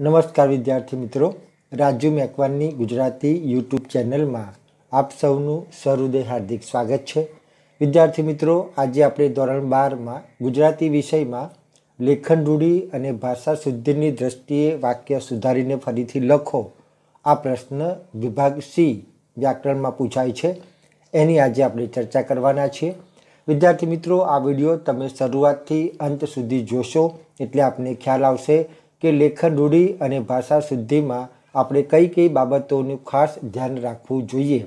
નમસ્કાર વિદ્યાર્થી મિત્રો રાજુ મેકવાનની ગુજરાતી યુટ્યુબ ચેનલમાં આપ સૌનું સહૃદય હાર્દિક સ્વાગત છે વિદ્યાર્થી મિત્રો આજે આપણે ધોરણ બારમાં ગુજરાતી વિષયમાં લેખન રૂઢી અને ભાષા શુદ્ધિની દ્રષ્ટિએ વાક્ય સુધારીને ફરીથી લખો આ પ્રશ્ન વિભાગ સી વ્યાકરણમાં પૂછાય છે એની આજે આપણે ચર્ચા કરવાના છીએ વિદ્યાર્થી મિત્રો આ વિડીયો તમે શરૂઆતથી અંત સુધી જોશો એટલે આપને ખ્યાલ આવશે કે લેખન રૂઢિ અને ભાષા શુદ્ધિમાં આપણે કઈ કઈ બાબતોનું ખાસ ધ્યાન રાખવું જોઈએ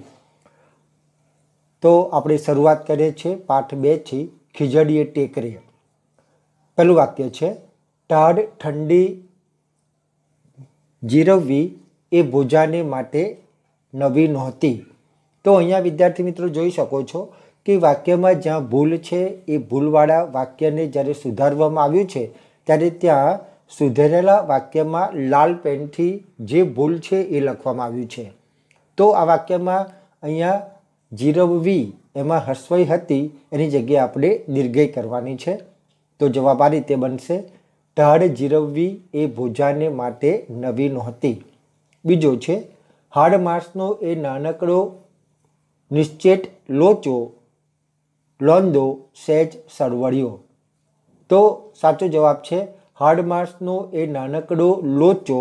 તો આપણે શરૂઆત કરીએ છીએ પાઠ બેથી ખીજડીએ ટેકરે પહેલું વાક્ય છે ટાઢ ઠંડી જીરવવી એ ભોજાને માટે નવી નહોતી તો અહીંયા વિદ્યાર્થી મિત્રો જોઈ શકો છો કે વાક્યમાં જ્યાં ભૂલ છે એ ભૂલવાળા વાક્યને જ્યારે સુધારવામાં આવ્યું છે ત્યારે ત્યાં સુધરેલા વાક્યમાં લાલ પેનથી જે ભૂલ છે એ લખવામાં આવ્યું છે તો આ વાક્યમાં અહીંયા જીરવવી એમાં હસ્વઈ હતી એની જગ્યાએ આપણે નિર્ગય કરવાની છે તો જવાબ આ રીતે બનશે ઢાળ જીરવવી એ ભોજાને માટે નવી નહોતી બીજો છે હાડ માસનો એ નાનકડો નિશ્ચેત લોચો લોંદો સેજ સળવળ્યો તો સાચો જવાબ છે હાડ માસનો એ નાનકડો લોચો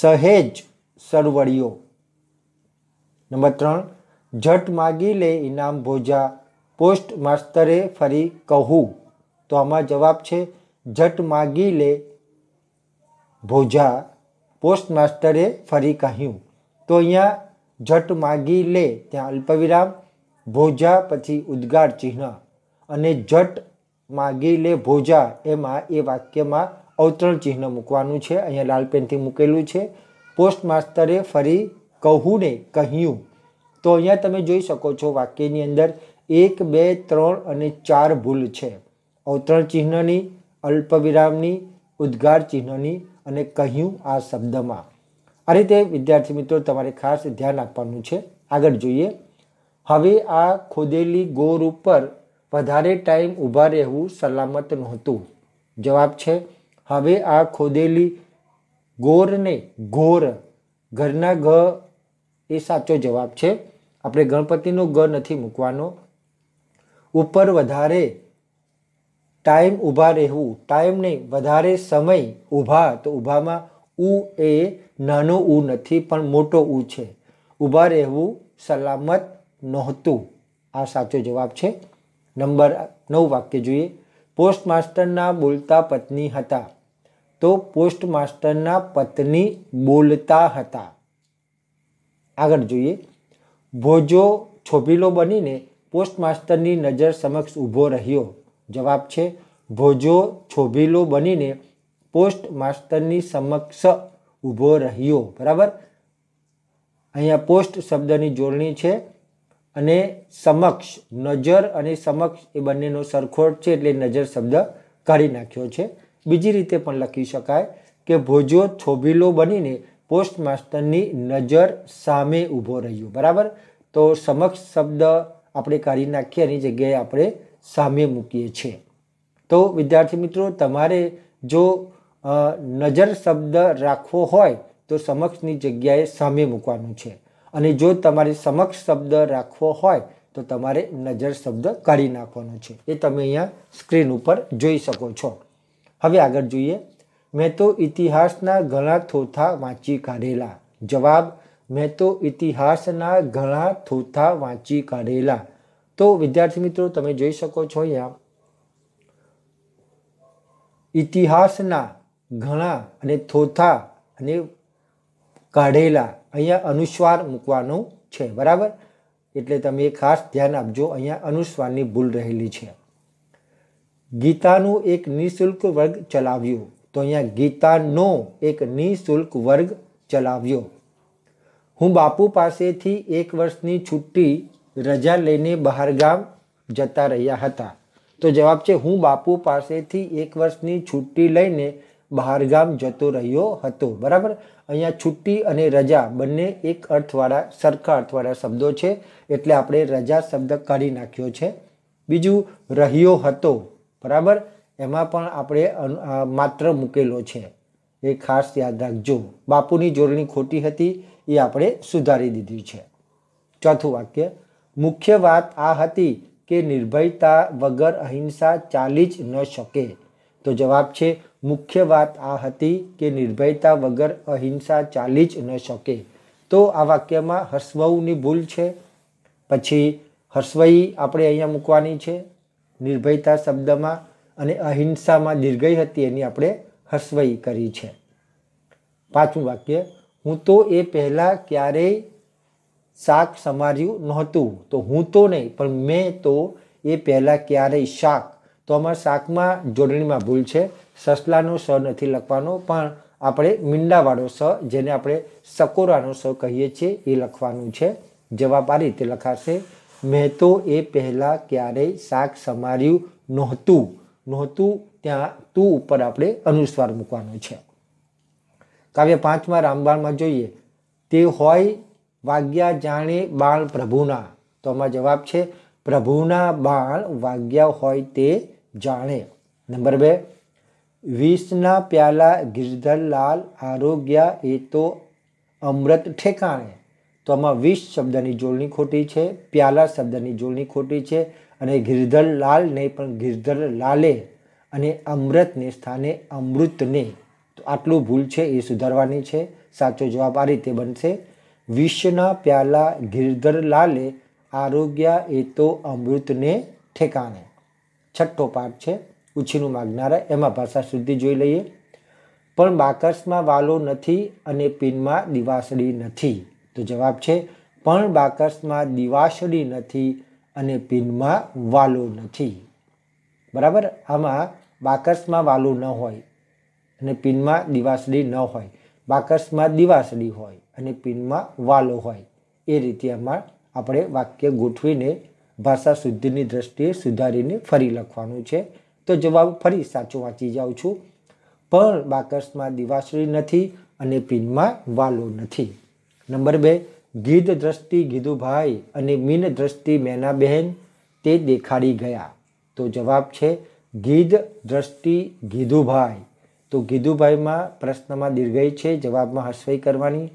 સહેજ સરવડિયો નંબર ત્રણ જટ માગી લે ઇનામ ભોજા પોસ્ટ માસ્તરે ફરી કહું તો આમાં જવાબ છે જટ માગી લે ભોજા પોસ્ટ માસ્ટરે ફરી કહ્યું તો અહીંયા જટ માગી લે ત્યાં અલ્પવિરામ ભોજા પછી ઉદ્ગાર ચિહ્ન અને જટ માગી લે ભોજા એમાં એ વાક્યમાં અવતરણ ચિહ્ન મૂકવાનું છે અહીંયા લાલ પેનથી મૂકેલું છે પોસ્ટ માસ્તરે ફરી કહું ને કહ્યું તો અહીંયા તમે જોઈ શકો છો વાક્યની અંદર એક બે ત્રણ અને ચાર ભૂલ છે અવતરણ ચિહ્નની અલ્પવિરામની ઉદ્ગાર ચિહ્નની અને કહ્યું આ શબ્દમાં આ રીતે વિદ્યાર્થી મિત્રો તમારે ખાસ ધ્યાન આપવાનું છે આગળ જોઈએ હવે આ ખોદેલી ગોર ઉપર વધારે ટાઈમ ઊભા રહેવું સલામત નહોતું જવાબ છે હવે આ ખોદેલી ગોરને ગોર ઘરના ઘ એ સાચો જવાબ છે આપણે ગણપતિનો ગ નથી મૂકવાનો ઉપર વધારે ટાઈમ ઊભા રહેવું ટાઈમ નહીં વધારે સમય ઊભા તો ઊભામાં ઉ એ નાનો ઉ નથી પણ મોટો ઉ છે ઊભા રહેવું સલામત નહોતું આ સાચો જવાબ છે નંબર નવ વાક્ય જોઈએ પોસ્ટ માસ્ટરના બોલતા પત્ની હતા તો પોસ્ટ માસ્ટરના પત્ની બોલતા હતા આગળ જોઈએ ભોજો છોભીલો બનીને પોસ્ટ માસ્ટરની નજર સમક્ષ ઊભો રહ્યો જવાબ છે ભોજો છોભીલો બનીને પોસ્ટ માસ્ટરની સમક્ષ ઊભો રહ્યો બરાબર અહીંયા પોસ્ટ શબ્દની જોડણી છે અને સમક્ષ નજર અને સમક્ષ એ બંનેનો સરખોટ છે એટલે નજર શબ્દ કાઢી નાખ્યો છે બીજી રીતે પણ લખી શકાય કે ભોજો થોભીલો બનીને પોસ્ટ માસ્ટરની નજર સામે ઊભો રહ્યો બરાબર તો સમક્ષ શબ્દ આપણે કાઢી નાખીએ એની જગ્યાએ આપણે સામે મૂકીએ છીએ તો વિદ્યાર્થી મિત્રો તમારે જો નજર શબ્દ રાખવો હોય તો સમક્ષની જગ્યાએ સામે મૂકવાનું છે અને જો તમારે સમક્ષ શબ્દ રાખવો હોય તો તમારે નજર શબ્દ કાઢી નાખવાનો છે એ તમે અહીંયા સ્ક્રીન ઉપર જોઈ શકો છો હવે આગળ જોઈએ મેં તો ઇતિહાસના ઘણા થોથા વાંચી કાઢેલા જવાબ મેં તો ઇતિહાસના ઘણા થોથા વાંચી કાઢેલા તો વિદ્યાર્થી મિત્રો તમે જોઈ શકો છો અહીંયા ઇતિહાસના ઘણા અને થોથા અને કાઢેલા અહીંયા અનુસ્વાર મૂકવાનો છે બરાબર એટલે તમે ખાસ ધ્યાન આપજો અહીંયા અનુસ્વારની ભૂલ રહેલી છે ગીતાનું એક નિઃશુલ્ક વર્ગ ચલાવ્યું તો અહીંયા ગીતાનો એક નિઃશુલ્ક વર્ગ ચલાવ્યો હું બાપુ પાસેથી એક વર્ષની છુટ્ટી રજા લઈને બહારગામ જતા રહ્યા હતા તો જવાબ છે હું બાપુ પાસેથી એક વર્ષની છુટ્ટી લઈને બહારગામ જતો રહ્યો હતો બરાબર અહીંયા છુટ્ટી અને રજા બંને એક અર્થવાળા સરખા અર્થવાળા શબ્દો છે એટલે આપણે રજા શબ્દ કાઢી નાખ્યો છે બીજું રહ્યો હતો બરાબર એમાં પણ આપણે માત્ર મૂકેલો છે એ ખાસ યાદ રાખજો બાપુની જોડણી ખોટી હતી એ આપણે સુધારી દીધી છે ચોથું વાક્ય મુખ્ય વાત આ હતી કે નિર્ભયતા વગર અહિંસા ચાલી જ ન શકે તો જવાબ છે મુખ્ય વાત આ હતી કે નિર્ભયતા વગર અહિંસા ચાલી જ ન શકે તો આ વાક્યમાં હર્ષવઉની ભૂલ છે પછી હર્ષવઈ આપણે અહીંયા મૂકવાની છે નિર્ભયતા શબ્દમાં અને અહિંસામાં દીર્ઘઈ હતી એની આપણે હર્ષવઈ કરી છે પાંચમું વાક્ય હું તો એ પહેલાં ક્યારેય શાક સમાર્યું નહોતું તો હું તો નહીં પણ મેં તો એ પહેલાં ક્યારેય શાક તો અમારા શાકમાં જોડણીમાં ભૂલ છે સસલાનો સ નથી લખવાનો પણ આપણે મીંડાવાળો સ જેને આપણે સકોરાનો સ કહીએ છીએ એ લખવાનું છે જવાબ આ રીતે લખાશે મેં તો એ પહેલાં ક્યારેય શાક સમાર્યું નહોતું નહોતું ત્યાં તું ઉપર આપણે અનુસ્વાર મૂકવાનો છે કાવ્ય પાંચમાં રામબાણમાં જોઈએ તે હોય વાગ્યા જાણે બાણ પ્રભુના તો આમાં જવાબ છે પ્રભુના બાણ વાગ્યા હોય તે જાણે નંબર બે વીસના પ્યાલા ગિરધરલાલ આરોગ્યા એ તો અમૃત ઠેકાણે તો આમાં વીસ શબ્દની જોડણી ખોટી છે પ્યાલા શબ્દની જોડણી ખોટી છે અને ગિરધરલાલને પણ ગિરધર લાલે અને અમૃતને સ્થાને અમૃતને તો આટલું ભૂલ છે એ સુધારવાની છે સાચો જવાબ આ રીતે બનશે વિશ્વના પ્યાલા ગિરધર લાલે આરોગ્યા એ તો અમૃતને ઠેકાણે છઠ્ઠો પાઠ છે પૂછીનું માગનારા એમાં ભાષા શુદ્ધિ જોઈ લઈએ પણ બાકસમાં વાલો નથી અને પિનમાં દિવાસળી નથી તો જવાબ છે પણ બાકસમાં દિવાસળી નથી અને પિનમાં વાલો નથી બરાબર આમાં બાકસમાં વાલો ન હોય અને પિનમાં દિવાસળી ન હોય બાકસમાં દિવાસળી હોય અને પિનમાં વાલો હોય એ રીતે આમાં આપણે વાક્ય ગોઠવીને ભાષા શુદ્ધિની દ્રષ્ટિએ સુધારીને ફરી લખવાનું છે તો જવાબ ફરી સાચો વાંચી જાઉં છું પણ બાકસમાં દિવાશ્રી નથી અને પિનમાં વાલો નથી નંબર બે ગીધ દ્રષ્ટિ ગીધુભાઈ અને મીન દ્રષ્ટિ મેના બહેન તે દેખાડી ગયા તો જવાબ છે ગીધ દ્રષ્ટિ ગીધુભાઈ તો ગીધુભાઈમાં પ્રશ્નમાં દીર્ઘય છે જવાબમાં હસવાઈ કરવાની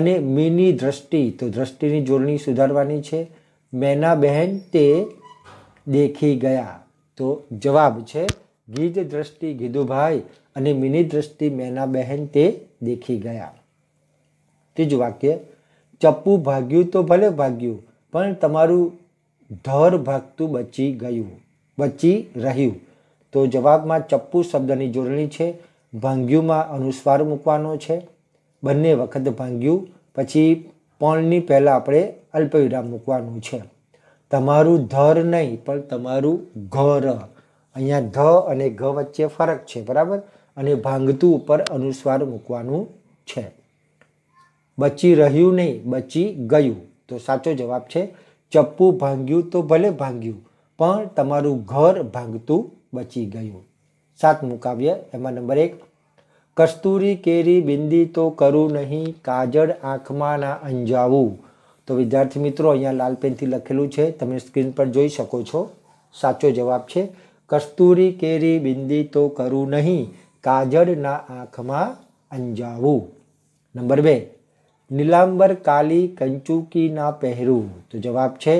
અને મીની દ્રષ્ટિ તો દ્રષ્ટિની જોડણી સુધારવાની છે મેના બહેન તે દેખી ગયા તો જવાબ છે ગીજ દ્રષ્ટિ ગીધુભાઈ અને મિની દ્રષ્ટિ બહેન તે દેખી ગયા ત્રીજું વાક્ય ચપ્પુ ભાગ્યું તો ભલે ભાગ્યું પણ તમારું ધર ભાગતું બચી ગયું બચી રહ્યું તો જવાબમાં ચપ્પુ શબ્દની જોડણી છે ભાંગ્યુંમાં અનુસ્વાર મૂકવાનો છે બંને વખત ભાંગ્યું પછી પણની પહેલાં આપણે અલ્પવિરામ મૂકવાનું છે તમારું ધર નહીં પણ તમારું ઘર અહીંયા ધ અને ઘ વચ્ચે ફરક છે બરાબર અને ભાંગતું ઉપર અનુસ્વાર મૂકવાનું છે બચી રહ્યું નહીં બચી ગયું તો સાચો જવાબ છે ચપ્પુ ભાંગ્યું તો ભલે ભાંગ્યું પણ તમારું ઘર ભાંગતું બચી ગયું સાતમું કાવ્ય એમાં નંબર એક કસ્તુરી કેરી બિંદી તો કરું નહીં કાજળ આંખમાં ના અંજાવું તો વિદ્યાર્થી મિત્રો અહીંયા લાલ પેનથી લખેલું છે તમે સ્ક્રીન પર જોઈ શકો છો સાચો જવાબ છે કસ્તુરી કેરી બિંદી તો કરું નહીં કાજળના આંખમાં અંજાવું નંબર બે નીલાંબર કાલી કંચુકી ના પહેરું તો જવાબ છે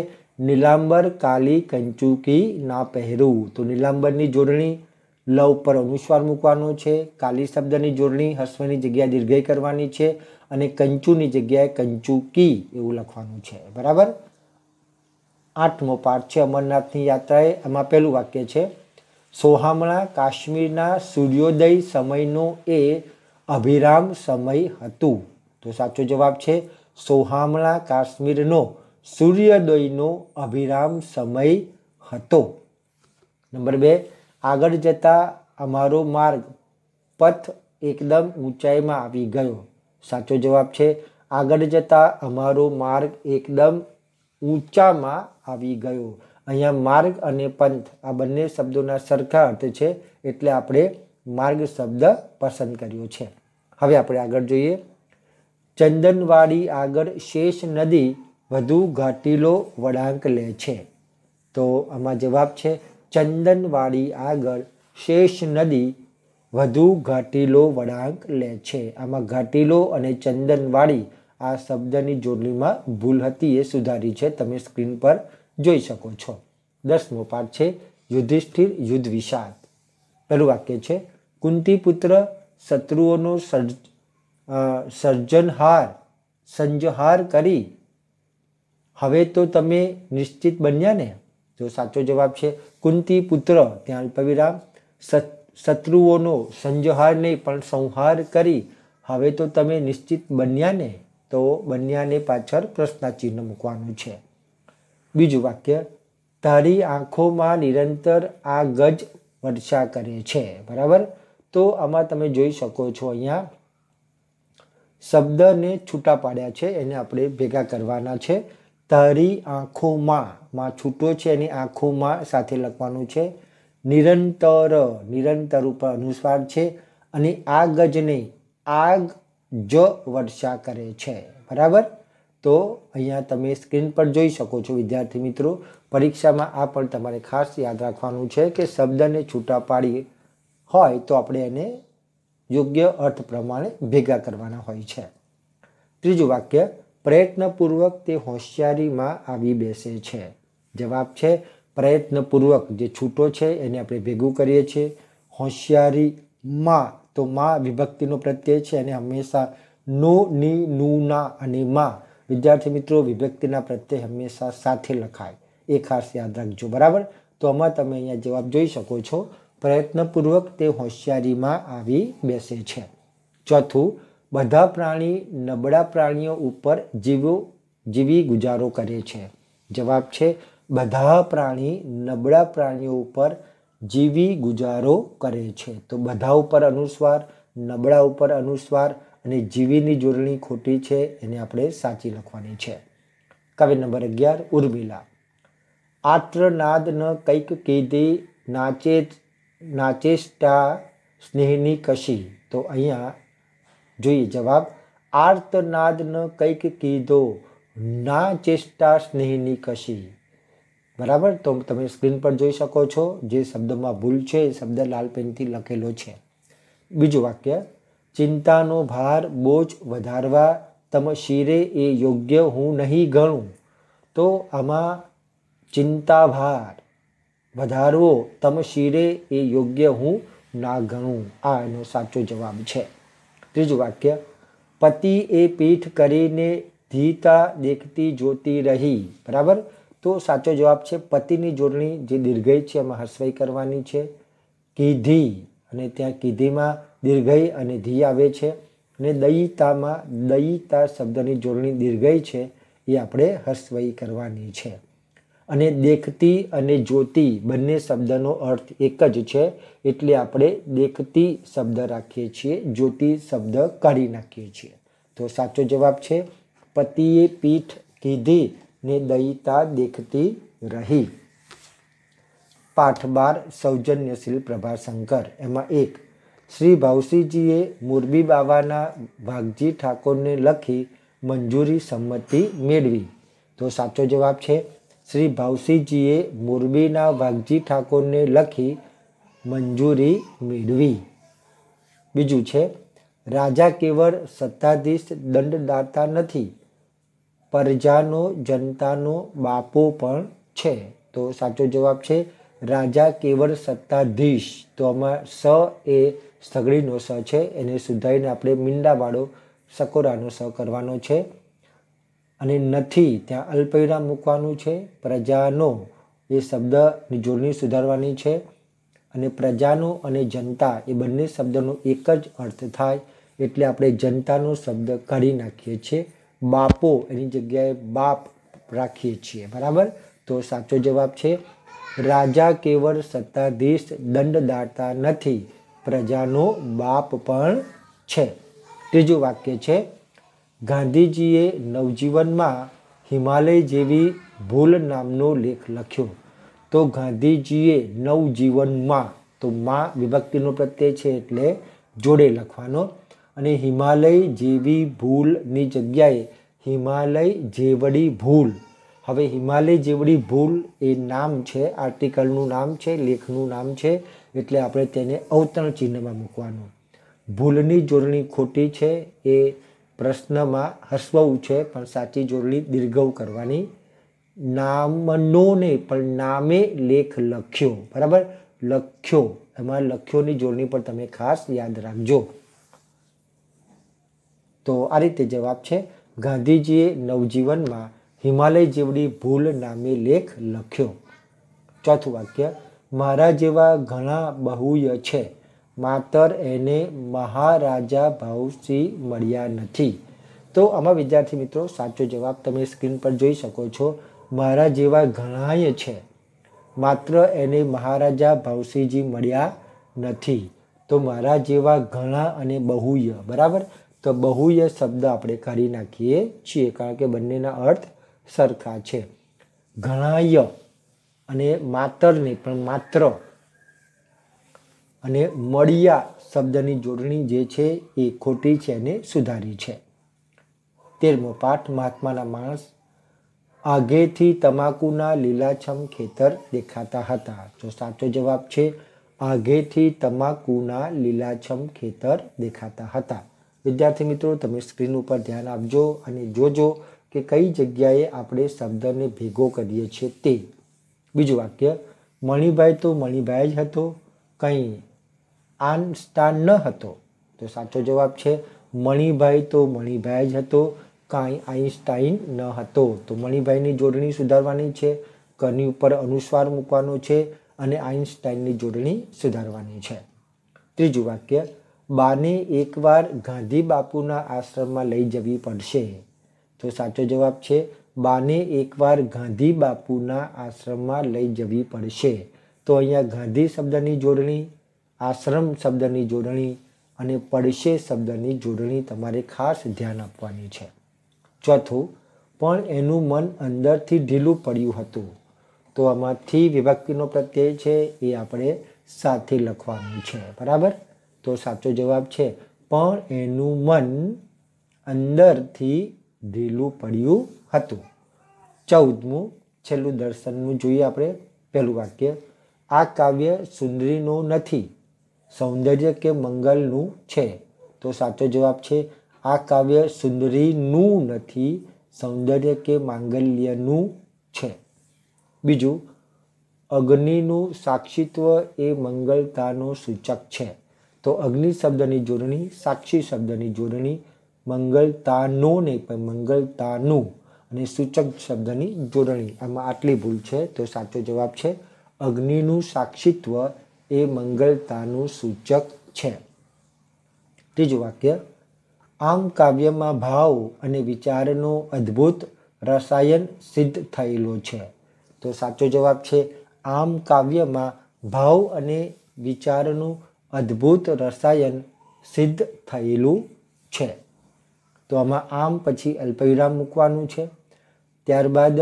નીલાંબર કાલી કંચુકી ના પહેરું તો નીલાંબરની જોડણી લ ઉપર અનુસ્વાર મૂકવાનો છે કાલી શબ્દની જોડણી હસ્વની જગ્યાએ દીર્ઘય કરવાની છે અને કંચુની જગ્યાએ કંચુ કી એવું લખવાનું છે બરાબર આઠમો પાઠ છે અમરનાથની યાત્રાએ એમાં પહેલું વાક્ય છે સોહામણા કાશ્મીરના સૂર્યોદય સમયનો એ અભિરામ સમય હતું તો સાચો જવાબ છે સોહામણા કાશ્મીરનો સૂર્યોદયનો અભિરામ સમય હતો નંબર બે આગળ જતાં અમારો માર્ગ પથ એકદમ ઊંચાઈમાં આવી ગયો સાચો જવાબ છે આગળ જતાં અમારો માર્ગ એકદમ ઊંચામાં આવી ગયો અહીંયા માર્ગ અને પંથ આ બંને શબ્દોના સરખા અર્થ છે એટલે આપણે માર્ગ શબ્દ પસંદ કર્યો છે હવે આપણે આગળ જોઈએ ચંદનવાડી આગળ શેષ નદી વધુ ઘાટીલો વળાંક લે છે તો આમાં જવાબ છે ચંદનવાડી આગળ શેષ નદી વધુ ઘાટીલો વળાંક લે છે આમાં ઘાટીલો અને ચંદનવાડી આ શબ્દની જોડણીમાં ભૂલ હતી એ સુધારી છે તમે સ્ક્રીન પર જોઈ શકો છો દસમો પાઠ છે યુધિષ્ઠિર યુદ્ધ વિષાદ પહેલું વાક્ય છે કુંતીપુત્ર શત્રુઓનો સર્જ સર્જનહાર સંજહાર કરી હવે તો તમે નિશ્ચિત બન્યા ને તો સાચો જવાબ છે કુંતી પુત્ર ત્યાં અલ્પવિરામ શત્રુઓનો સંજહાર નહીં પણ સંહાર કરી હવે તો તમે નિશ્ચિત બન્યા ને તો બન્યાને પાછળ પ્રશ્નાચિહ્ન મૂકવાનું છે બીજું વાક્ય તારી આંખોમાં નિરંતર આ ગજ વર્ષા કરે છે બરાબર તો આમાં તમે જોઈ શકો છો અહીંયા શબ્દને છૂટા પાડ્યા છે એને આપણે ભેગા કરવાના છે તારી આંખોમાં માં છૂટો છે એની આંખોમાં સાથે લખવાનું છે નિરંતર નિરંતર ઉપર અનુસ્વાર છે અને આ ગજને આગ જ વર્ષા કરે છે બરાબર તો અહીંયા તમે સ્ક્રીન પર જોઈ શકો છો વિદ્યાર્થી મિત્રો પરીક્ષામાં આ પણ તમારે ખાસ યાદ રાખવાનું છે કે શબ્દને છૂટા પાડી હોય તો આપણે એને યોગ્ય અર્થ પ્રમાણે ભેગા કરવાના હોય છે ત્રીજું વાક્ય પ્રયત્નપૂર્વક તે હોશિયારીમાં આવી બેસે છે જવાબ છે પ્રયત્નપૂર્વક જે છૂટો છે એને આપણે ભેગું કરીએ છીએ હોશિયારીમાં તો માં વિભક્તિનો પ્રત્યય છે અને હંમેશા નો ની નુના અને માં વિદ્યાર્થી મિત્રો વિભક્તિના પ્રત્યય હંમેશા સાથે લખાય એ ખાસ યાદ રાખજો બરાબર તો આમાં તમે અહીંયા જવાબ જોઈ શકો છો પ્રયત્નપૂર્વક તે હોશિયારીમાં આવી બેસે છે ચોથું બધા પ્રાણી નબળા પ્રાણીઓ ઉપર જીવો જીવી ગુજારો કરે છે જવાબ છે બધા પ્રાણી નબળા પ્રાણીઓ ઉપર જીવી ગુજારો કરે છે તો બધા ઉપર અનુસ્વાર નબળા ઉપર અનુસ્વાર અને જીવીની જોડણી ખોટી છે એને આપણે સાચી લખવાની છે કાવ્ય નંબર અગિયાર ઉર્મિલા આત્રનાદ ન કંઈક કીધી નાચે નાચેષ્ટા સ્નેહની કશી તો અહીંયા જોઈએ જવાબ આર્તનાદન કંઈક કીધો ના ચેષ્ટા સ્નેહની કશી બરાબર તો તમે સ્ક્રીન પર જોઈ શકો છો જે શબ્દમાં ભૂલ છે એ શબ્દ લાલ પેનથી લખેલો છે બીજું વાક્ય ચિંતાનો ભાર બોજ વધારવા તમ શિરે એ યોગ્ય હું નહીં ગણું તો આમાં ચિંતાભાર વધારવો તમ શિરે એ યોગ્ય હું ના ગણું આ એનો સાચો જવાબ છે ત્રીજું વાક્ય પતિ એ પીઠ કરીને ધીતા દેખતી જોતી રહી બરાબર તો સાચો જવાબ છે પતિની જોડણી જે દીર્ઘય છે એમાં હસવાઈ કરવાની છે કીધી અને ત્યાં કીધીમાં દીર્ઘય અને ધી આવે છે અને દયિતામાં દયિતા શબ્દની જોડણી દીર્ઘય છે એ આપણે હસવઈ કરવાની છે અને દેખતી અને જોતી બંને શબ્દનો અર્થ એક જ છે એટલે આપણે દેખતી શબ્દ રાખીએ છીએ જોતી શબ્દ કાઢી નાખીએ છીએ તો સાચો જવાબ છે પતિએ પીઠ કીધી ને દયિતા દેખતી રહી પાઠ બાર સૌજન્યશીલ પ્રભાશંકર એમાં એક શ્રી ભાવસિંહજીએ મોરબી બાવાના ભાગજી ઠાકોરને લખી મંજૂરી સંમતિ મેળવી તો સાચો જવાબ છે શ્રી ભાવસિંહજીએ મોરબીના વાઘજી ઠાકોરને લખી મંજૂરી મેળવી બીજું છે રાજા કેવળ સત્તાધીશ દંડદાતા નથી પરજાનો જનતાનો બાપો પણ છે તો સાચો જવાબ છે રાજા કેવળ સત્તાધીશ તો આમાં સ એ સગડીનો સ છે એને સુધારીને આપણે મીંડાવાળો સકોરાનો સ કરવાનો છે અને નથી ત્યાં અલ્પવિરામ મૂકવાનું છે પ્રજાનો એ શબ્દની જોડણી સુધારવાની છે અને પ્રજાનો અને જનતા એ બંને શબ્દનો એક જ અર્થ થાય એટલે આપણે જનતાનો શબ્દ કાઢી નાખીએ છીએ બાપો એની જગ્યાએ બાપ રાખીએ છીએ બરાબર તો સાચો જવાબ છે રાજા કેવળ સત્તાધીશ દંડદાતા નથી પ્રજાનો બાપ પણ છે ત્રીજું વાક્ય છે ગાંધીજીએ નવજીવનમાં હિમાલય જેવી ભૂલ નામનો લેખ લખ્યો તો ગાંધીજીએ નવજીવનમાં તો માં વિભક્તિનો પ્રત્યય છે એટલે જોડે લખવાનો અને હિમાલય જેવી ભૂલની જગ્યાએ હિમાલય જેવડી ભૂલ હવે હિમાલય જેવડી ભૂલ એ નામ છે આર્ટિકલનું નામ છે લેખનું નામ છે એટલે આપણે તેને અવતરણ ચિહ્નમાં મૂકવાનું ભૂલની જોડણી ખોટી છે એ પ્રશ્નમાં હસવવું છે પણ સાચી જોડણી દીર્ઘવ કરવાની નામનો નહીં પણ નામે લેખ લખ્યો બરાબર લખ્યો એમાં લખ્યોની જોડણી પણ તમે ખાસ યાદ રાખજો તો આ રીતે જવાબ છે ગાંધીજીએ નવજીવનમાં હિમાલય જેવડી ભૂલ નામે લેખ લખ્યો ચોથું વાક્ય મારા જેવા ઘણા બહુય છે માતર એને મહારાજા ભાવસી મળ્યા નથી તો આમાં વિદ્યાર્થી મિત્રો સાચો જવાબ તમે સ્ક્રીન પર જોઈ શકો છો મારા જેવા ઘણાય છે માત્ર એને મહારાજા ભાવસીજી મળ્યા નથી તો મારા જેવા ઘણા અને બહુય બરાબર તો બહુય શબ્દ આપણે કાઢી નાખીએ છીએ કારણ કે બંનેના અર્થ સરખા છે ઘણાય અને માતરને પણ માત્ર અને મળિયા શબ્દની જોડણી જે છે એ ખોટી છે અને સુધારી છે તેરમો પાઠ મહાત્માના માણસ આગેથી તમાકુના લીલાછમ ખેતર દેખાતા હતા તો સાચો જવાબ છે આગેથી તમાકુના લીલાછમ ખેતર દેખાતા હતા વિદ્યાર્થી મિત્રો તમે સ્ક્રીન ઉપર ધ્યાન આપજો અને જોજો કે કઈ જગ્યાએ આપણે શબ્દને ભેગો કરીએ છીએ તે બીજું વાક્ય મણિભાઈ તો મણિભાઈ જ હતો કંઈ આન સ્થાન ન હતો તો સાચો જવાબ છે મણિભાઈ તો મણિભાઈ જ હતો કાંઈ આઈન્સ્ટાઈન ન હતો તો મણિભાઈની જોડણી સુધારવાની છે કની ઉપર અનુસ્વાર મૂકવાનો છે અને આઈન્સ્ટાઈનની જોડણી સુધારવાની છે ત્રીજું વાક્ય બાને એકવાર ગાંધી બાપુના આશ્રમમાં લઈ જવી પડશે તો સાચો જવાબ છે બાને એકવાર ગાંધી બાપુના આશ્રમમાં લઈ જવી પડશે તો અહીંયા ગાંધી શબ્દની જોડણી આશ્રમ શબ્દની જોડણી અને પડશે શબ્દની જોડણી તમારે ખાસ ધ્યાન આપવાની છે ચોથું પણ એનું મન અંદરથી ઢીલું પડ્યું હતું તો આમાંથી વિભક્તિનો પ્રત્યય છે એ આપણે સાથે લખવાનું છે બરાબર તો સાચો જવાબ છે પણ એનું મન અંદરથી ઢીલું પડ્યું હતું ચૌદમું છેલ્લું દર્શનનું જોઈએ આપણે પહેલું વાક્ય આ કાવ્ય સુંદરીનું નથી સૌંદર્ય કે મંગલનું છે તો સાચો જવાબ છે આ કાવ્ય સુંદરીનું નથી સૌંદર્ય કે માંગલ્યનું છે બીજું અગ્નિનું સાક્ષીત્વ એ મંગલતાનું સૂચક છે તો અગ્નિ શબ્દની જોડણી સાક્ષી શબ્દની જોડણી મંગલતાનો નહીં પણ મંગળતાનું અને સૂચક શબ્દની જોડણી આમાં આટલી ભૂલ છે તો સાચો જવાબ છે અગ્નિનું સાક્ષીત્વ એ મંગળતાનું સૂચક છે ત્રીજું વાક્ય આમ કાવ્યમાં ભાવ અને વિચારનો અદ્ભુત રસાયન સિદ્ધ થયેલો છે તો સાચો જવાબ છે આમ કાવ્યમાં ભાવ અને વિચારનું અદ્ભુત રસાયન સિદ્ધ થયેલું છે તો આમાં આમ પછી અલ્પવિરામ મૂકવાનું છે ત્યારબાદ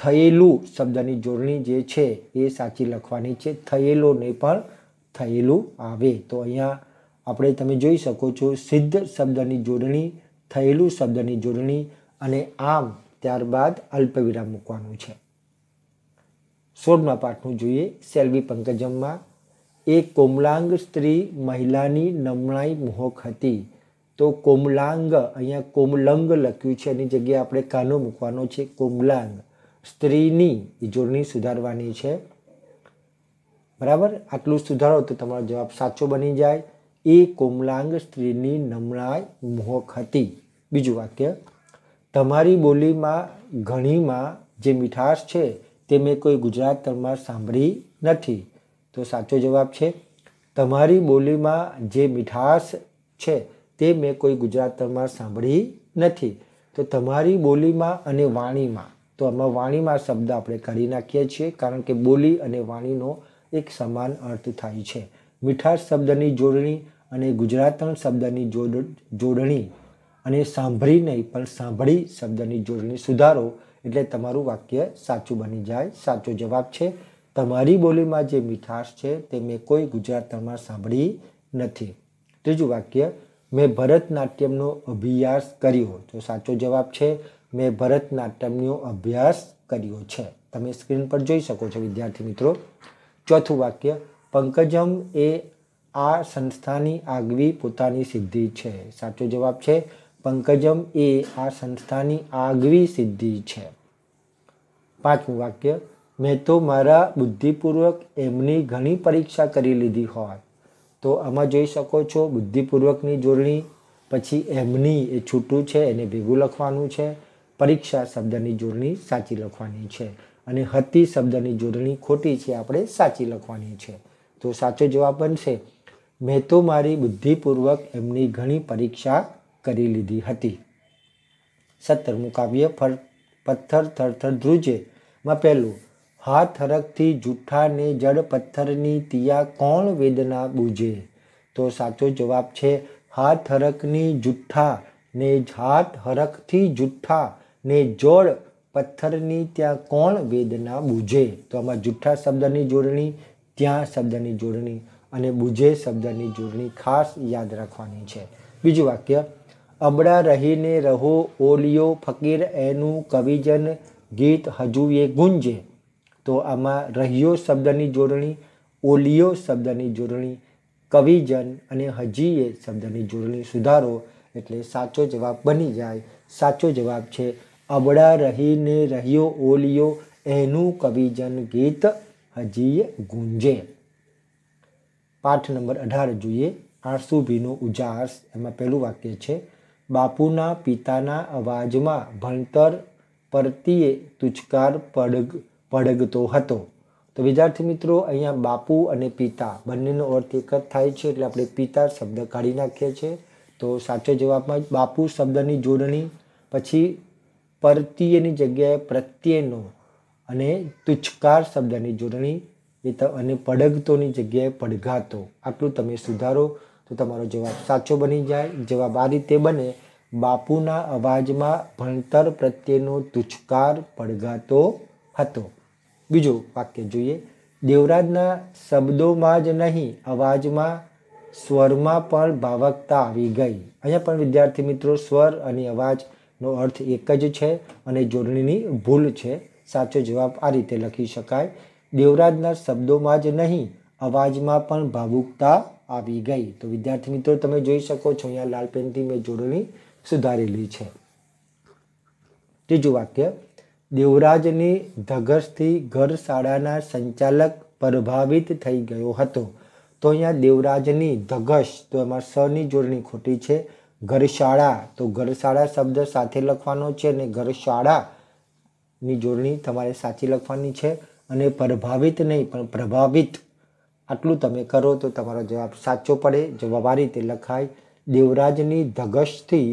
થયેલું શબ્દની જોડણી જે છે એ સાચી લખવાની છે થયેલો ને પણ થયેલું આવે તો અહીંયા આપણે તમે જોઈ શકો છો સિદ્ધ શબ્દની જોડણી થયેલું શબ્દની જોડણી અને આમ ત્યારબાદ અલ્પવિરામ મૂકવાનું છે સોળમાં પાઠનું જોઈએ સેલ્વી પંકજમમાં એ કોમલાંગ સ્ત્રી મહિલાની નમણાઈ મોહક હતી તો કોમલાંગ અહીંયા કોમલંગ લખ્યું છે એની જગ્યાએ આપણે કાનો મૂકવાનો છે કોમલાંગ સ્ત્રીની જોડણી સુધારવાની છે બરાબર આટલું સુધારો તો તમારો જવાબ સાચો બની જાય એ કોમલાંગ સ્ત્રીની નમણાઈ મોહક હતી બીજું વાક્ય તમારી બોલીમાં ઘણીમાં જે મીઠાશ છે તે મેં કોઈ ગુજરાતમાં સાંભળી નથી તો સાચો જવાબ છે તમારી બોલીમાં જે મીઠાશ છે તે મેં કોઈ ગુજરાતમાં સાંભળી નથી તો તમારી બોલીમાં અને વાણીમાં તો આમાં વાણીમાં શબ્દ આપણે કાઢી નાખીએ છીએ કારણ કે બોલી અને વાણીનો એક સમાન અર્થ થાય છે મીઠાશ શબ્દની જોડણી અને ગુજરાતણ શબ્દની જોડ જોડણી અને સાંભળી નહીં પણ સાંભળી શબ્દની જોડણી સુધારો એટલે તમારું વાક્ય સાચું બની જાય સાચો જવાબ છે તમારી બોલીમાં જે મીઠાશ છે તે મેં કોઈ ગુજરાતમાં સાંભળી નથી ત્રીજું વાક્ય મેં ભરતનાટ્યમનો અભ્યાસ કર્યો તો સાચો જવાબ છે મેં ભરતનાટ્યમનો અભ્યાસ કર્યો છે તમે સ્ક્રીન પર જોઈ શકો છો વિદ્યાર્થી મિત્રો ચોથું વાક્ય પંકજમ એ આ સંસ્થાની આગવી પોતાની સિદ્ધિ છે સાચો જવાબ છે પંકજમ એ આ સંસ્થાની આગવી સિદ્ધિ છે પાંચમું વાક્ય મેં તો મારા બુદ્ધિપૂર્વક એમની ઘણી પરીક્ષા કરી લીધી હોય તો આમાં જોઈ શકો છો બુદ્ધિપૂર્વકની જોડણી પછી એમની એ છૂટું છે એને ભેગું લખવાનું છે પરીક્ષા શબ્દની જોડણી સાચી લખવાની છે અને હતી શબ્દની જોડણી ખોટી છે આપણે સાચી લખવાની છે તો સાચો જવાબ બનશે મેં તો મારી બુદ્ધિપૂર્વક એમની ઘણી પરીક્ષા કરી લીધી હતી સત્તરમું કાવ્ય ફર પથ્થર થરથર ધ્રુજે માં પહેલું હાથ હરકથી જૂઠાને જડ પથ્થરની તિયા કોણ વેદના બૂજે તો સાચો જવાબ છે હાથ હરકની જુઠ્ઠા ને હાથ હરકથી જુઠ્ઠા ને જોડ પથ્થરની ત્યાં કોણ વેદના બુજે તો આમાં જુઠ્ઠા શબ્દની જોડણી ત્યાં શબ્દની જોડણી અને બુજે શબ્દની જોડણી ખાસ યાદ રાખવાની છે બીજું વાક્ય અબડા રહીને રહો ઓલિયો ફકીર એનું કવિજન ગીત હજુ એ ગુંજે તો આમાં રહ્યો શબ્દની જોડણી ઓલિયો શબ્દની જોડણી કવિજન અને હજી એ શબ્દની જોડણી સુધારો એટલે સાચો જવાબ બની જાય સાચો જવાબ છે અબળા રહીને રહ્યો ઓલિયો એનું કવિજન ગીત હજી ગુંજે પાઠ નંબર અઢાર જોઈએ આંસુભીનો ઉજાસ એમાં પહેલું વાક્ય છે બાપુના પિતાના અવાજમાં ભણતર પરતીએ તુચકાર પડગ પડગતો હતો તો વિદ્યાર્થી મિત્રો અહીંયા બાપુ અને પિતા બંનેનો અર્થ એક જ થાય છે એટલે આપણે પિતા શબ્દ કાઢી નાખીએ છીએ તો સાચો જવાબમાં બાપુ શબ્દની જોડણી પછી પરતીયની જગ્યાએ પ્રત્યેનો અને તુચ્છકાર શબ્દની જોડણી એ અને પડગતોની જગ્યાએ પડઘાતો આટલું તમે સુધારો તો તમારો જવાબ સાચો બની જાય જવાબ આ રીતે બને બાપુના અવાજમાં ભણતર પ્રત્યેનો તુચ્છકાર પડઘાતો હતો બીજું વાક્ય જોઈએ દેવરાજના શબ્દોમાં જ નહીં અવાજમાં સ્વરમાં પણ ભાવકતા આવી ગઈ અહીંયા પણ વિદ્યાર્થી મિત્રો સ્વર અને અવાજ નો અર્થ એક જ છે અને જોડણીની ભૂલ છે સાચો જવાબ આ રીતે લખી શકાય દેવરાજના શબ્દોમાં જ નહીં અવાજમાં પણ ભાવુકતા આવી ગઈ તો વિદ્યાર્થી મિત્રો તમે જોઈ શકો છો અહીંયા લાલ પેનથી મેં જોડણી સુધારેલી છે ત્રીજું વાક્ય દેવરાજની ધગસથી ઘર શાળાના સંચાલક પ્રભાવિત થઈ ગયો હતો તો અહીંયા દેવરાજની ધગશ તો એમાં સની જોડણી ખોટી છે ઘરશાળા તો ઘરશાળા શબ્દ સાથે લખવાનો છે અને ઘરશાળાની જોડણી તમારે સાચી લખવાની છે અને પ્રભાવિત નહીં પણ પ્રભાવિત આટલું તમે કરો તો તમારો જવાબ સાચો પડે જવાબ આ રીતે લખાય દેવરાજની ધગશથી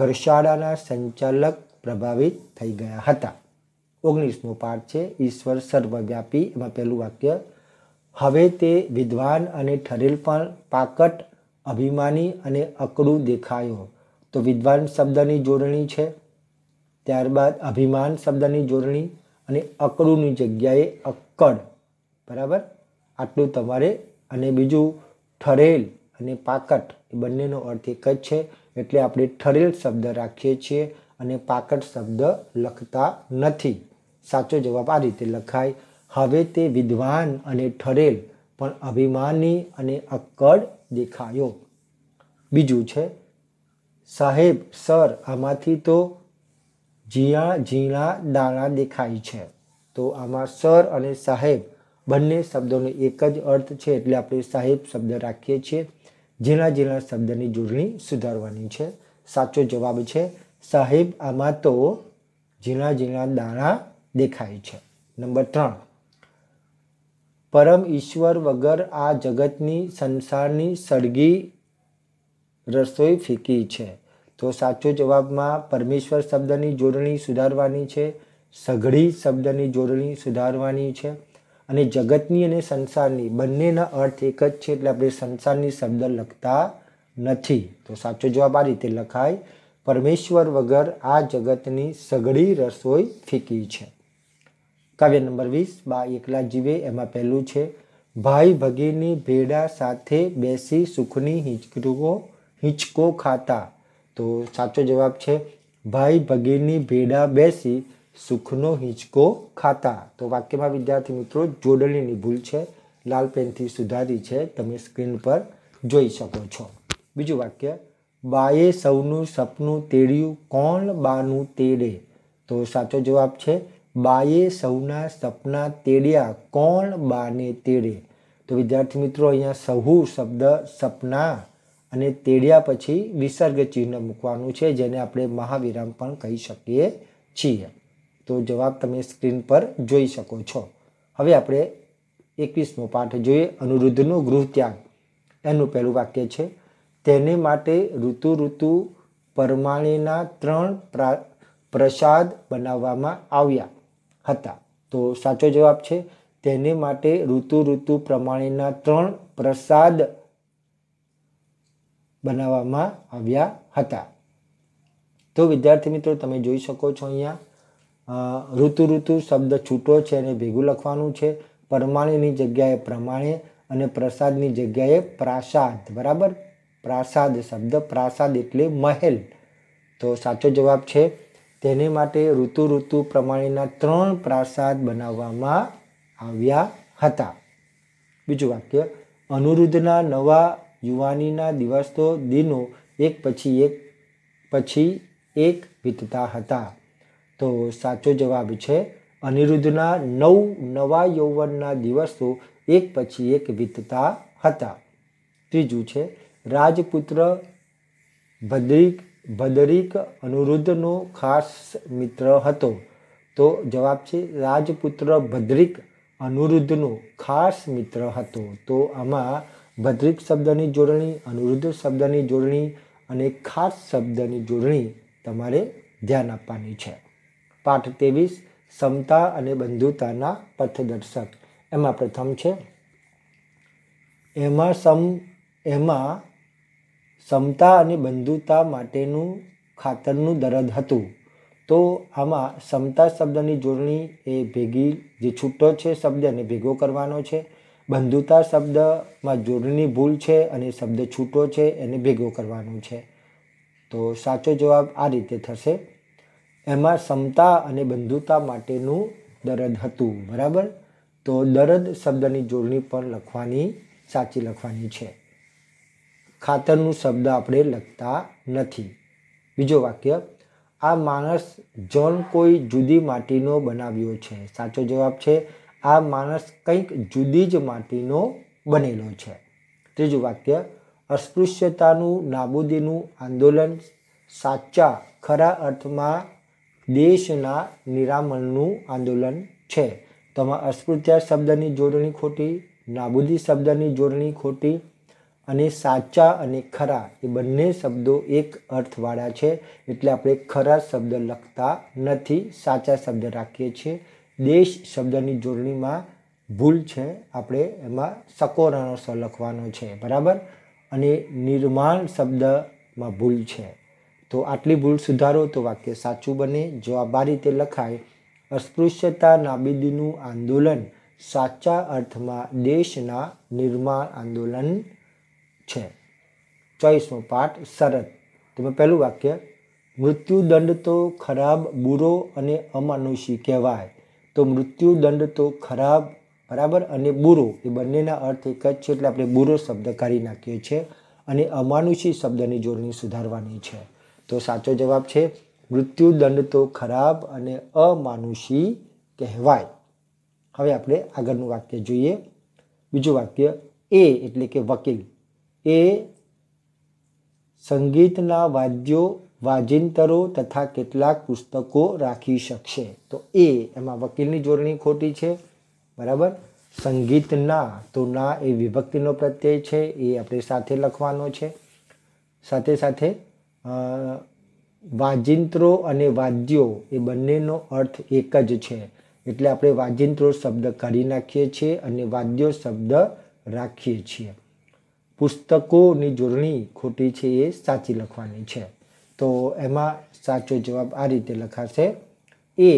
ઘરશાળાના સંચાલક પ્રભાવિત થઈ ગયા હતા ઓગણીસમો પાઠ છે ઈશ્વર સર્વવ્યાપી એમાં પહેલું વાક્ય હવે તે વિદ્વાન અને ઠરેલ પણ પાકટ અભિમાની અને અકડું દેખાયો તો વિદ્વાન શબ્દની જોડણી છે ત્યારબાદ અભિમાન શબ્દની જોડણી અને અકડુંની જગ્યાએ અક્કડ બરાબર આટલું તમારે અને બીજું ઠરેલ અને પાકટ એ બંનેનો અર્થ એક જ છે એટલે આપણે ઠરેલ શબ્દ રાખીએ છીએ અને પાકટ શબ્દ લખતા નથી સાચો જવાબ આ રીતે લખાય હવે તે વિદ્વાન અને ઠરેલ પણ અભિમાની અને અક્કડ દેખાયો બીજું છે સાહેબ સર આમાંથી તો જીણા ઝીણા દાણા દેખાય છે તો આમાં સર અને સાહેબ બંને શબ્દોનો એક જ અર્થ છે એટલે આપણે સાહેબ શબ્દ રાખીએ છીએ ઝીણા ઝીણા શબ્દની જોડણી સુધારવાની છે સાચો જવાબ છે સાહેબ આમાં તો ઝીણા ઝીણા દાણા દેખાય છે નંબર ત્રણ પરમ ઈશ્વર વગર આ જગતની સંસારની સળગી રસોઈ ફીકી છે તો સાચો જવાબમાં પરમેશ્વર શબ્દની જોડણી સુધારવાની છે સઘળી શબ્દની જોડણી સુધારવાની છે અને જગતની અને સંસારની બંનેના અર્થ એક જ છે એટલે આપણે સંસારની શબ્દ લખતા નથી તો સાચો જવાબ આ રીતે લખાય પરમેશ્વર વગર આ જગતની સઘળી રસોઈ ફીકી છે કાવ્ય નંબર વીસ બા એકલા જીવે એમાં પહેલું છે ભાઈ ભગીની ભેડા સાથે બેસી સુખની હિંચકીઓ હિંચકો ખાતા તો સાચો જવાબ છે ભાઈ ભગીની ભેડા બેસી સુખનો હિંચકો ખાતા તો વાક્યમાં વિદ્યાર્થી મિત્રો જોડણીની ભૂલ છે લાલ પેનથી સુધારી છે તમે સ્ક્રીન પર જોઈ શકો છો બીજું વાક્ય બાએ સૌનું સપનું તેડ્યું કોણ બાનું તેડે તો સાચો જવાબ છે બાએ સૌના સપના તેડ્યા કોણ બાને તેડે તો વિદ્યાર્થી મિત્રો અહીંયા સહુ શબ્દ સપના અને તેડ્યા પછી વિસર્ગ ચિહ્ન મૂકવાનું છે જેને આપણે મહાવિરામ પણ કહી શકીએ છીએ તો જવાબ તમે સ્ક્રીન પર જોઈ શકો છો હવે આપણે એકવીસમો પાઠ જોઈએ અનુરુદ્ધનો ગૃહત્યાગ એનું પહેલું વાક્ય છે તેને માટે ઋતુ ઋતુ પરમાણેના ત્રણ પ્રસાદ બનાવવામાં આવ્યા હતા તો સાચો જવાબ છે તેને માટે ઋતુ ઋતુ પ્રમાણેના ત્રણ પ્રસાદ બનાવવામાં આવ્યા હતા તો વિદ્યાર્થી મિત્રો તમે જોઈ શકો છો અહીંયા ઋતુ ઋતુ શબ્દ છૂટો છે અને ભેગું લખવાનું છે પરમાણીની જગ્યાએ પ્રમાણે અને પ્રસાદની જગ્યાએ પ્રાસાદ બરાબર પ્રાસાદ શબ્દ પ્રાસાદ એટલે મહેલ તો સાચો જવાબ છે તેને માટે ઋતુ ઋતુ પ્રમાણેના ત્રણ પ્રાસાદ બનાવવામાં આવ્યા હતા બીજું વાક્ય અનુરુદ્ધના નવા યુવાનીના દિવસ તો દિનો એક પછી એક પછી એક વીતતા હતા તો સાચો જવાબ છે અનિરુદ્ધના નવ નવા યૌવનના દિવસો એક પછી એક વીતતા હતા ત્રીજું છે રાજપુત્ર ભદ્રિક ભદરિક અનુરુદ્ધનો ખાસ મિત્ર હતો તો જવાબ છે રાજપુત્ર ભદ્રિક અનુરુદ્ધનો ખાસ મિત્ર હતો તો આમાં ભદ્રિક શબ્દની જોડણી અનુરુદ્ધ શબ્દની જોડણી અને ખાસ શબ્દની જોડણી તમારે ધ્યાન આપવાની છે પાઠ ત્રેવીસ સમતા અને બંધુતાના પથદર્શક એમાં પ્રથમ છે એમાં સમ એમાં સમતા અને બંધુતા માટેનું ખાતરનું દરદ હતું તો આમાં સમતા શબ્દની જોડણી એ ભેગી જે છૂટો છે શબ્દને ભેગો કરવાનો છે બંધુતા શબ્દમાં જોડણી ભૂલ છે અને શબ્દ છૂટો છે એને ભેગો કરવાનો છે તો સાચો જવાબ આ રીતે થશે એમાં સમતા અને બંધુતા માટેનું દરદ હતું બરાબર તો દરદ શબ્દની જોડણી પણ લખવાની સાચી લખવાની છે ખાતરનું શબ્દ આપણે લખતા નથી બીજો વાક્ય આ માણસ જોન કોઈ જુદી માટીનો બનાવ્યો છે સાચો જવાબ છે આ માણસ કંઈક જુદી જ માટીનો બનેલો છે ત્રીજું વાક્ય અસ્પૃશ્યતાનું નાબૂદીનું આંદોલન સાચા ખરા અર્થમાં દેશના નિરામણનું આંદોલન છે તેમાં અસ્પૃત્યા શબ્દની જોડણી ખોટી નાબૂદી શબ્દની જોડણી ખોટી અને સાચા અને ખરા એ બંને શબ્દો એક અર્થવાળા છે એટલે આપણે ખરા શબ્દ લખતા નથી સાચા શબ્દ રાખીએ છીએ દેશ શબ્દની જોડણીમાં ભૂલ છે આપણે એમાં સકોરાનો સ લખવાનો છે બરાબર અને નિર્માણ શબ્દમાં ભૂલ છે તો આટલી ભૂલ સુધારો તો વાક્ય સાચું બને જો આ રીતે લખાય અસ્પૃશ્યતા નાબીદીનું આંદોલન સાચા અર્થમાં દેશના નિર્માણ આંદોલન છે ચોવીસમો પાઠ શરત તમે પહેલું વાક્ય મૃત્યુદંડ તો ખરાબ બુરો અને અમાનુષી કહેવાય તો મૃત્યુદંડ તો ખરાબ બરાબર અને બુરો એ બંનેના અર્થ એક જ છે એટલે આપણે બુરો શબ્દ કાઢી નાખીએ છીએ અને અમાનુષી શબ્દની જોડણી સુધારવાની છે તો સાચો જવાબ છે મૃત્યુદંડ તો ખરાબ અને અમાનુષી કહેવાય હવે આપણે આગળનું વાક્ય જોઈએ બીજું વાક્ય એ એટલે કે વકીલ એ સંગીતના વાદ્યો વાજિંતરો તથા કેટલાક પુસ્તકો રાખી શકશે તો એ એમાં વકીલની જોડણી ખોટી છે બરાબર સંગીતના તો ના એ વિભક્તિનો પ્રત્યય છે એ આપણે સાથે લખવાનો છે સાથે સાથે વાજિંત્રો અને વાદ્યો એ બંનેનો અર્થ એક જ છે એટલે આપણે વાજિંત્રો શબ્દ કાઢી નાખીએ છીએ અને વાદ્યો શબ્દ રાખીએ છીએ પુસ્તકોની જોડણી ખોટી છે એ સાચી લખવાની છે તો એમાં સાચો જવાબ આ રીતે લખાશે એ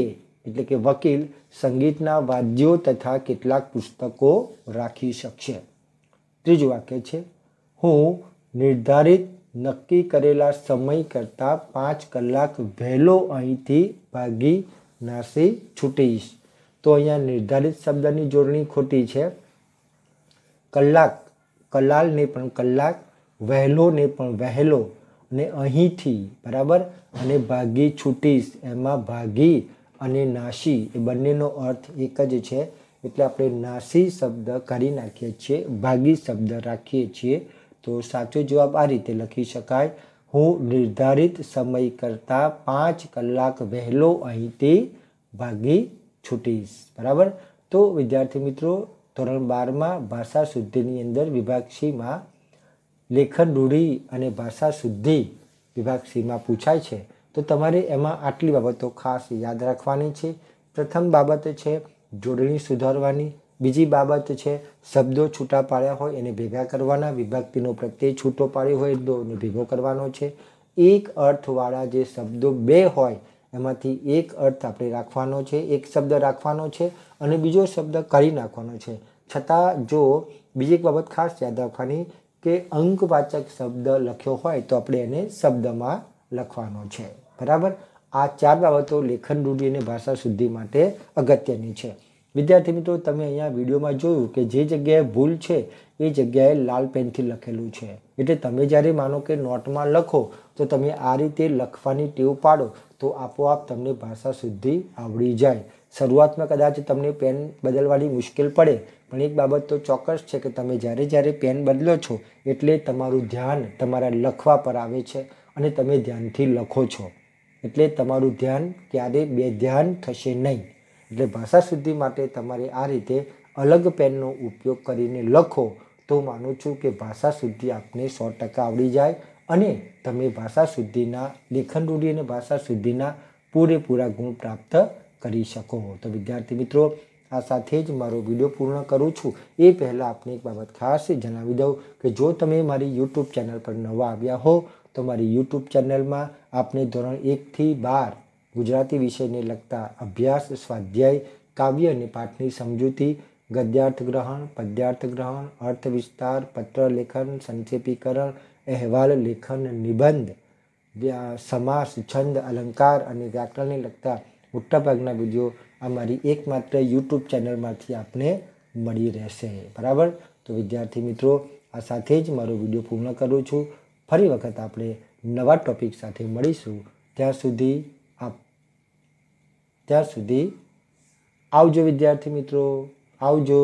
એટલે કે વકીલ સંગીતના વાદ્યો તથા કેટલાક પુસ્તકો રાખી શકશે ત્રીજું વાક્ય છે હું નિર્ધારિત નક્કી કરેલા સમય કરતાં પાંચ કલાક વહેલો અહીંથી ભાગી નાસી છૂટીશ તો અહીંયા નિર્ધારિત શબ્દની જોડણી ખોટી છે કલાક કલાલને પણ કલાક વહેલોને પણ વહેલો ને અહીંથી બરાબર અને ભાગી છૂટીશ એમાં ભાગી અને નાશી એ બંનેનો અર્થ એક જ છે એટલે આપણે નાસી શબ્દ કરી નાખીએ છીએ ભાગી શબ્દ રાખીએ છીએ તો સાચો જવાબ આ રીતે લખી શકાય હું નિર્ધારિત સમય કરતાં પાંચ કલાક વહેલો અહીંથી ભાગી છૂટીશ બરાબર તો વિદ્યાર્થી મિત્રો ધોરણ બારમાં ભાષા શુદ્ધિની અંદર વિભાગ સીમાં લેખન રૂઢી અને ભાષા શુદ્ધિ વિભાગ સીમાં પૂછાય છે તો તમારે એમાં આટલી બાબતો ખાસ યાદ રાખવાની છે પ્રથમ બાબત છે જોડણી સુધારવાની બીજી બાબત છે શબ્દો છૂટા પાડ્યા હોય એને ભેગા કરવાના વિભક્તિનો પ્રત્યે છૂટો પાડ્યો હોય તો એને ભેગો કરવાનો છે એક અર્થવાળા જે શબ્દો બે હોય એમાંથી એક અર્થ આપણે રાખવાનો છે એક શબ્દ રાખવાનો છે અને બીજો શબ્દ કરી નાખવાનો છે છતાં જો બીજી એક બાબત ખાસ યાદ રાખવાની કે અંકવાચક શબ્દ લખ્યો હોય તો આપણે એને શબ્દમાં લખવાનો છે બરાબર આ ચાર બાબતો લેખન રૂઢિ અને ભાષા શુદ્ધિ માટે અગત્યની છે વિદ્યાર્થી મિત્રો તમે અહીંયા વિડીયોમાં જોયું કે જે જગ્યાએ ભૂલ છે એ જગ્યાએ લાલ પેનથી લખેલું છે એટલે તમે જ્યારે માનો કે નોટમાં લખો તો તમે આ રીતે લખવાની ટેવ પાડો તો આપોઆપ તમને ભાષા શુદ્ધિ આવડી જાય શરૂઆતમાં કદાચ તમને પેન બદલવાની મુશ્કેલ પડે પણ એક બાબત તો ચોક્કસ છે કે તમે જ્યારે જ્યારે પેન બદલો છો એટલે તમારું ધ્યાન તમારા લખવા પર આવે છે અને તમે ધ્યાનથી લખો છો એટલે તમારું ધ્યાન ક્યારે બે ધ્યાન થશે નહીં એટલે ભાષા શુદ્ધિ માટે તમારે આ રીતે અલગ પેનનો ઉપયોગ કરીને લખો તો માનું છું કે ભાષા શુદ્ધિ આપને સો ટકા આવડી જાય અને તમે ભાષા શુદ્ધિના લેખન રૂઢી અને ભાષા શુદ્ધિના પૂરેપૂરા ગુણ પ્રાપ્ત કરી શકો તો વિદ્યાર્થી મિત્રો આ સાથે જ મારો વિડીયો પૂર્ણ કરું છું એ પહેલાં આપને એક બાબત ખાસ જણાવી દઉં કે જો તમે મારી યુટ્યુબ ચેનલ પર નવા આવ્યા હો તો મારી યુટ્યુબ ચેનલમાં આપને ધોરણ એકથી બાર ગુજરાતી વિષયને લગતા અભ્યાસ સ્વાધ્યાય કાવ્ય અને પાઠની સમજૂતી ગદ્યાર્થ ગ્રહણ પદ્યાર્થ ગ્રહણ અર્થ વિસ્તાર પત્ર લેખન સંક્ષેપીકરણ અહેવાલ લેખન નિબંધ સમાસ છંદ અલંકાર અને વ્યાકરણને લગતા મોટાભાગના વિડીયો અમારી એકમાત્ર યુટ્યુબ ચેનલમાંથી આપને મળી રહેશે બરાબર તો વિદ્યાર્થી મિત્રો આ સાથે જ મારો વિડીયો પૂર્ણ કરું છું ફરી વખત આપણે નવા ટોપિક સાથે મળીશું ત્યાં સુધી આપ ત્યાં સુધી આવજો વિદ્યાર્થી મિત્રો આવજો